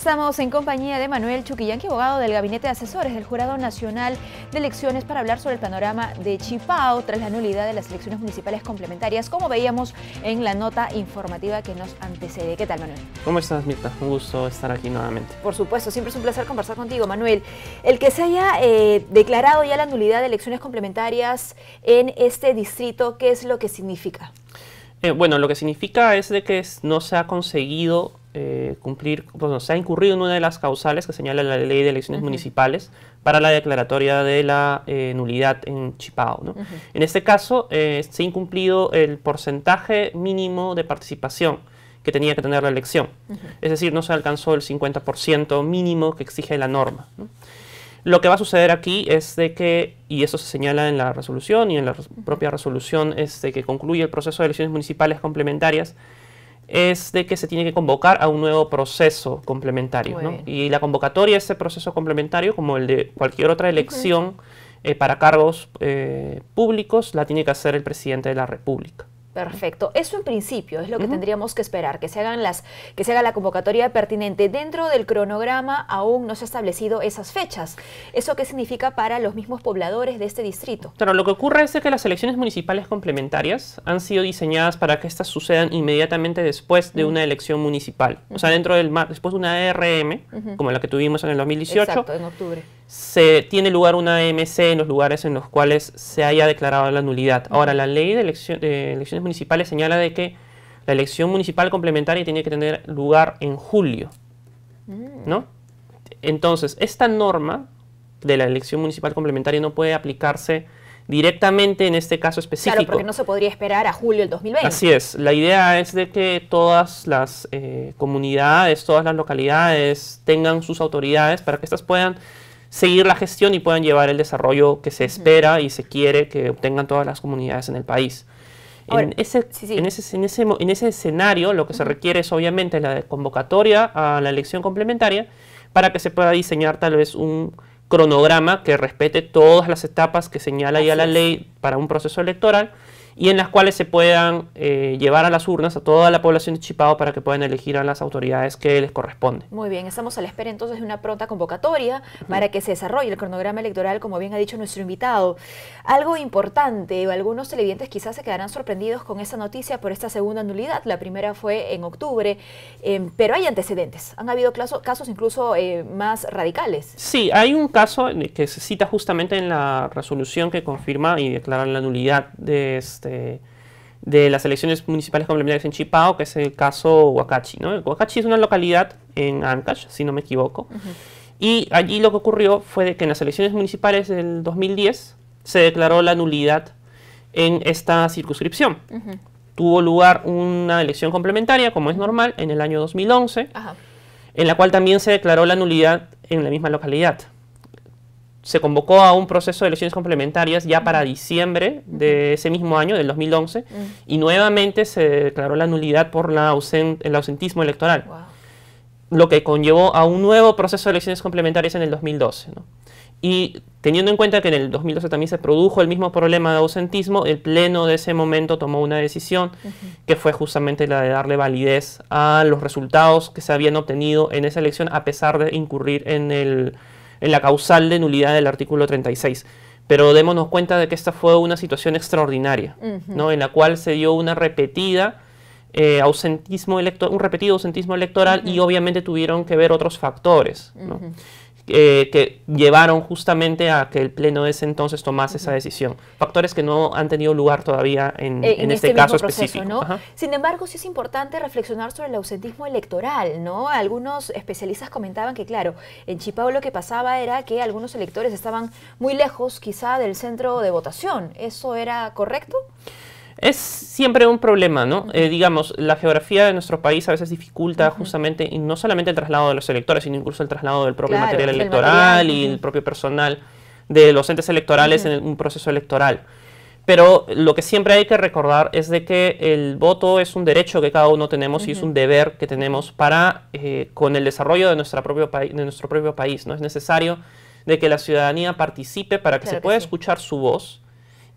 Estamos en compañía de Manuel Chuquillanqui, abogado del Gabinete de Asesores del Jurado Nacional de Elecciones, para hablar sobre el panorama de Chipao tras la nulidad de las elecciones municipales complementarias, como veíamos en la nota informativa que nos antecede. ¿Qué tal, Manuel? ¿Cómo estás, Mirta? Un gusto estar aquí nuevamente. Por supuesto, siempre es un placer conversar contigo, Manuel. El que se haya eh, declarado ya la nulidad de elecciones complementarias en este distrito, ¿qué es lo que significa? Eh, bueno, lo que significa es de que no se ha conseguido eh, cumplir, se ha incurrido en una de las causales que señala la ley de elecciones municipales para la declaratoria de la eh, nulidad en Chipao. En este caso, eh, se ha incumplido el porcentaje mínimo de participación que tenía que tener la elección. Es decir, no se alcanzó el 50% mínimo que exige la norma. Lo que va a suceder aquí es de que, y eso se señala en la resolución y en la propia resolución, es de que concluye el proceso de elecciones municipales complementarias es de que se tiene que convocar a un nuevo proceso complementario. Y la convocatoria de ese proceso complementario, como el de cualquier otra elección eh, para cargos eh, públicos, la tiene que hacer el presidente de la República. Perfecto. Eso en principio es lo que tendríamos que esperar, que se, hagan las, que se haga la convocatoria pertinente. Dentro del cronograma aún no se han establecido esas fechas. ¿Eso qué significa para los mismos pobladores de este distrito? Claro, lo que ocurre es que las elecciones municipales complementarias han sido diseñadas para que éstas sucedan inmediatamente después de una elección municipal. O sea, dentro del después de una RM, como la que tuvimos en el 2018. Exacto, en octubre se tiene lugar una MC en los lugares en los cuales se haya declarado la nulidad. Ahora, la ley de, elecciones municipales señala de que la elección municipal complementaria tiene que tener lugar en julio, mm. ¿no? Entonces, esta norma de la elección municipal complementaria no puede aplicarse directamente en este caso específico. Claro, porque no se podría esperar a julio del 2020. Así es. La idea es de que todas las eh, comunidades, todas las localidades tengan sus autoridades para que éstas puedan seguir la gestión y puedan llevar el desarrollo que se espera y se quiere que obtengan todas las comunidades en el país. en, ese, En, ese, escenario lo que se requiere es obviamente la convocatoria a la elección complementaria para que se pueda diseñar tal vez un cronograma que respete todas las etapas que señala ya la ley para un proceso electoral y en las cuales se puedan eh, llevar a las urnas a toda la población de Chipao para que puedan elegir a las autoridades que les corresponde. Muy bien, estamos a la espera entonces de una pronta convocatoria para que se desarrolle el cronograma electoral, como bien ha dicho nuestro invitado. Algo importante, algunos televidentes quizás se quedarán sorprendidos con esta noticia por esta segunda nulidad. La primera fue en octubre, em, pero hay antecedentes. Han habido casos incluso eh, más radicales. Sí, hay un caso que se cita justamente en la resolución que confirma y declara la nulidad de este eh, de las elecciones municipales complementarias en Chipao, que es el caso Huacachi. ¿no? Huacachi es una localidad en Ancash, si no me equivoco. Y allí lo que ocurrió fue que en las elecciones municipales del 2010 se declaró la nulidad en esta circunscripción. Tuvo lugar una elección complementaria, como es normal, en el año 2011, en la cual también se declaró la nulidad en la misma localidad se convocó a un proceso de elecciones complementarias ya para diciembre de ese mismo año, del 2011, mm. y nuevamente se declaró la nulidad por el ausentismo electoral, lo que conllevó a un nuevo proceso de elecciones complementarias en el 2012. Y teniendo en cuenta que en el 2012 también se produjo el mismo problema de ausentismo, el Pleno de ese momento tomó una decisión que fue justamente la de darle validez a los resultados que se habían obtenido en esa elección a pesar de incurrir en el en la causal de nulidad del artículo 36. Pero démonos cuenta de que esta fue una situación extraordinaria, ¿no? en la cual se dio una repetida eh, ausentismo un repetido ausentismo electoral y obviamente tuvieron que ver otros factores. Eh, que llevaron justamente a que el Pleno de ese entonces tomase esa decisión. Factores que no han tenido lugar todavía en, eh, este, este, caso específico. Sin embargo, sí es importante reflexionar sobre el ausentismo electoral, ¿no? Algunos especialistas comentaban que, claro, en Chipao lo que pasaba era que algunos electores estaban muy lejos quizá del centro de votación. ¿Eso era correcto? Es siempre un problema, ¿no? Eh, digamos, la geografía de nuestro país a veces dificulta justamente, y no solamente el traslado de los electores, sino incluso el traslado del propio material electoral y el propio personal de los entes electorales en un proceso electoral. Pero lo que siempre hay que recordar es de que el voto es un derecho que cada uno tenemos y es un deber que tenemos para, eh, con el desarrollo de, nuestra propio de nuestro propio país, ¿no? Es necesario de que la ciudadanía participe para que se pueda escuchar su voz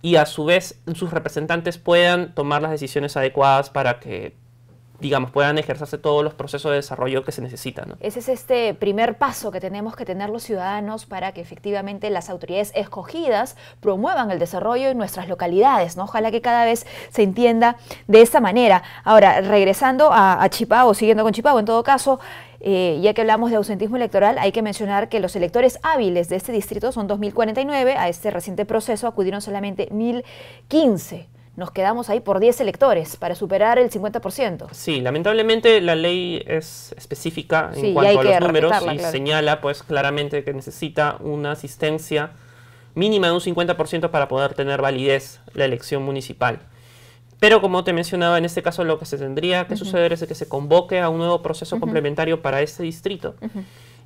y a su vez sus representantes puedan tomar las decisiones adecuadas para que digamos, puedan ejercerse todos los procesos de desarrollo que se necesitan. Ese es este primer paso que tenemos que tener los ciudadanos para que efectivamente las autoridades escogidas promuevan el desarrollo en nuestras localidades, ¿no? Ojalá que cada vez se entienda de esta manera. Ahora, regresando a, Chipago, siguiendo con Chipago en todo caso, eh, ya que hablamos de ausentismo electoral, hay que mencionar que los electores hábiles de este distrito son 2.049. A este reciente proceso acudieron solamente 1.015 nos quedamos ahí por 10 electores para superar el 50%. Sí, lamentablemente la ley es específica en cuanto a los números y señala pues claramente que necesita una asistencia mínima de un 50% para poder tener validez la elección municipal. Pero como te mencionaba, en este caso lo que se tendría que suceder es que se convoque a un nuevo proceso complementario para este distrito.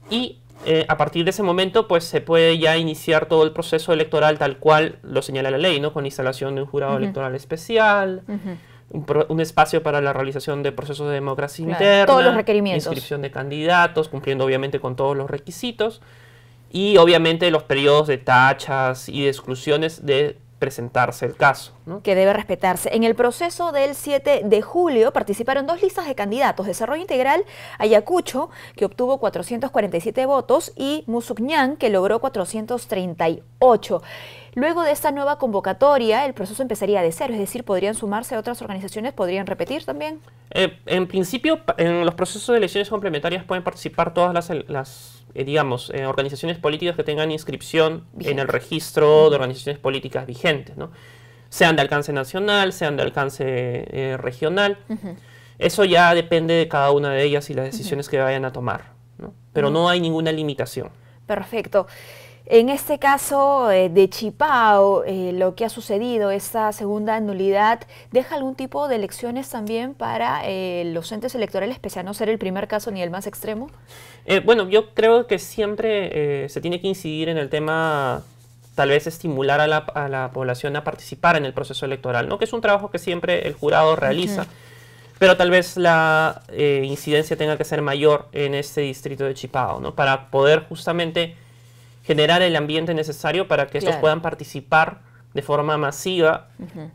Y eh, a partir de ese momento pues se puede ya iniciar todo el proceso electoral tal cual lo señala la ley, ¿no? Con instalación de un jurado electoral especial, un, espacio para la realización de procesos de democracia interna, todos los requerimientos. inscripción de candidatos, cumpliendo obviamente con todos los requisitos y obviamente los periodos de tachas y de exclusiones de presentarse el caso. Que debe respetarse. En el proceso del 7 de julio participaron dos listas de candidatos, Desarrollo Integral Ayacucho, que obtuvo 447 votos, y Musuñán que logró 438. Luego de esta nueva convocatoria, el proceso empezaría de cero, es decir, podrían sumarse otras organizaciones, podrían repetir también. Eh, en principio, en los procesos de elecciones complementarias pueden participar todas las, eh, digamos, eh, organizaciones políticas que tengan inscripción en el registro de organizaciones políticas vigentes, ¿no? Sean de alcance nacional, sean de alcance regional. Eso ya depende de cada una de ellas y las decisiones que vayan a tomar, ¿no? Pero no hay ninguna limitación. Perfecto. En este caso eh, de Chipao, eh, lo que ha sucedido, esta segunda nulidad, ¿deja algún tipo de lecciones también para eh, los entes electorales, pese a no ser el primer caso ni el más extremo? bueno, yo creo que siempre se tiene que incidir en el tema tal vez estimular a la, población a participar en el proceso electoral, ¿no? que es un trabajo que siempre el jurado realiza, pero tal vez la incidencia tenga que ser mayor en este distrito de Chipao, ¿no? para poder justamente generar el ambiente necesario para que estos puedan participar de forma masiva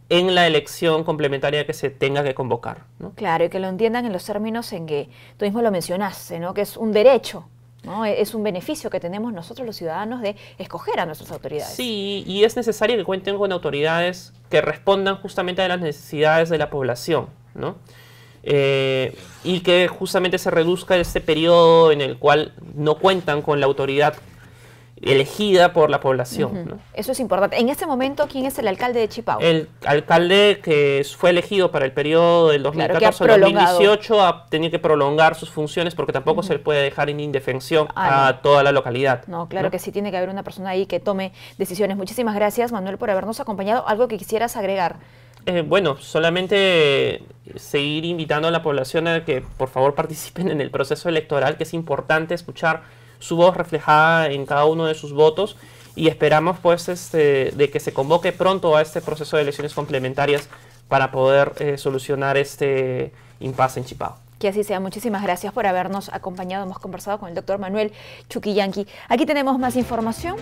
en la elección complementaria que se tenga que convocar. Claro, y que lo entiendan en los términos en que tú mismo lo mencionaste, ¿no? que es un derecho ¿no? E-, es un beneficio que tenemos nosotros los ciudadanos de escoger a nuestras autoridades. Sí, y es necesario que cuenten con autoridades que respondan justamente a las necesidades de la población, ¿no? Eh, y que justamente se reduzca este periodo en el cual no cuentan con la autoridad elegida por la población. Eso es importante. En este momento, ¿quién es el alcalde de Chipao? El alcalde que fue elegido para el periodo del 2014 al 2018 ha tenido que prolongar sus funciones porque tampoco se le puede dejar en indefensión ah, a toda la localidad. No, claro que sí tiene que haber una persona ahí que tome decisiones. Muchísimas gracias, Manuel, por habernos acompañado. Algo que quisieras agregar. Eh, bueno, solamente seguir invitando a la población a que por favor participen en el proceso electoral, que es importante escuchar su voz reflejada en cada uno de sus votos y esperamos pues este, de que se convoque pronto a este proceso de elecciones complementarias para poder eh, solucionar este impasse en Chipao. Que así sea. Muchísimas gracias por habernos acompañado. Hemos conversado con el doctor Manuel Chuquillanqui. Aquí tenemos más información.